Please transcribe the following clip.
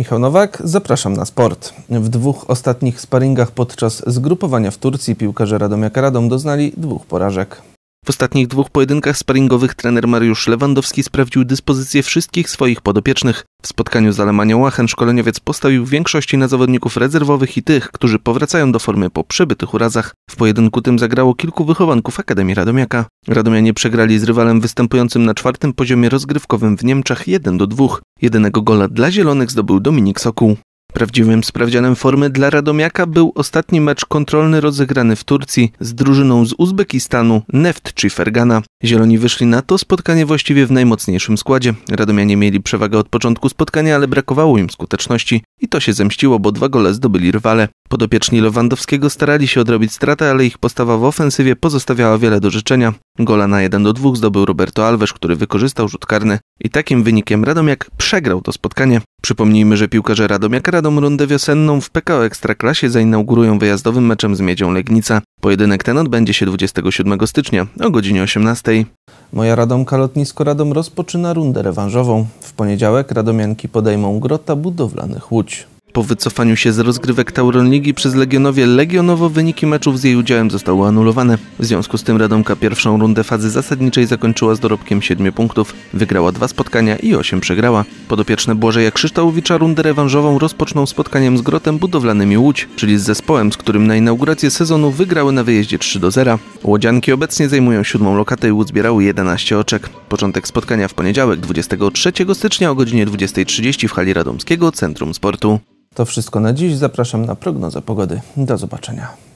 Michał Nowak, zapraszam na sport. W dwóch ostatnich sparingach podczas zgrupowania w Turcji piłkarze Radomiaka Radom doznali dwóch porażek. W ostatnich dwóch pojedynkach sparingowych trener Mariusz Lewandowski sprawdził dyspozycję wszystkich swoich podopiecznych. W spotkaniu z Alemanią Aachen szkoleniowiec postawił w większości na zawodników rezerwowych i tych, którzy powracają do formy po przebytych urazach. W pojedynku tym zagrało kilku wychowanków Akademii Radomiaka. Radomianie przegrali z rywalem występującym na czwartym poziomie rozgrywkowym w Niemczech 1 do 2. Jedynego gola dla Zielonych zdobył Dominik Sokół. Prawdziwym sprawdzianem formy dla Radomiaka był ostatni mecz kontrolny rozegrany w Turcji z drużyną z Uzbekistanu Neftchi Fergana. Zieloni wyszli na to spotkanie właściwie w najmocniejszym składzie. Radomianie mieli przewagę od początku spotkania, ale brakowało im skuteczności. I to się zemściło, bo dwa gole zdobyli rwale. Podopieczni Lewandowskiego starali się odrobić stratę, ale ich postawa w ofensywie pozostawiała wiele do życzenia. Gola na 1 do 2 zdobył Roberto Alves, który wykorzystał rzut karny. I takim wynikiem Radomiak przegrał to spotkanie. Przypomnijmy, że piłkarze Radomiak Radom rundę wiosenną w PKO Ekstraklasie zainaugurują wyjazdowym meczem z Miedzią Legnica. Pojedynek ten odbędzie się 27 stycznia o godzinie 18. Moja Radomka Lotnisko Radom rozpoczyna rundę rewanżową. W poniedziałek radomianki podejmą Grota Budowlanych Łódź. Po wycofaniu się z rozgrywek Tauron Ligi przez Legionowie Legionowo wyniki meczów z jej udziałem zostały anulowane. W związku z tym Radomka pierwszą rundę fazy zasadniczej zakończyła z dorobkiem 7 punktów. Wygrała dwa spotkania i 8 przegrała. Podopieczne Błażeja Krzyształowicza rundę rewanżową rozpoczną spotkaniem z Grotem Budowlanymi Łódź, czyli z zespołem, z którym na inaugurację sezonu wygrały na wyjeździe 3 do 0. Łodzianki obecnie zajmują siódmą lokatę i uzbierały 11 oczek. Początek spotkania w poniedziałek 23 stycznia o godzinie 20.30 w hali Radomskiego Centrum Sportu. To wszystko na dziś. Zapraszam na prognozę pogody. Do zobaczenia.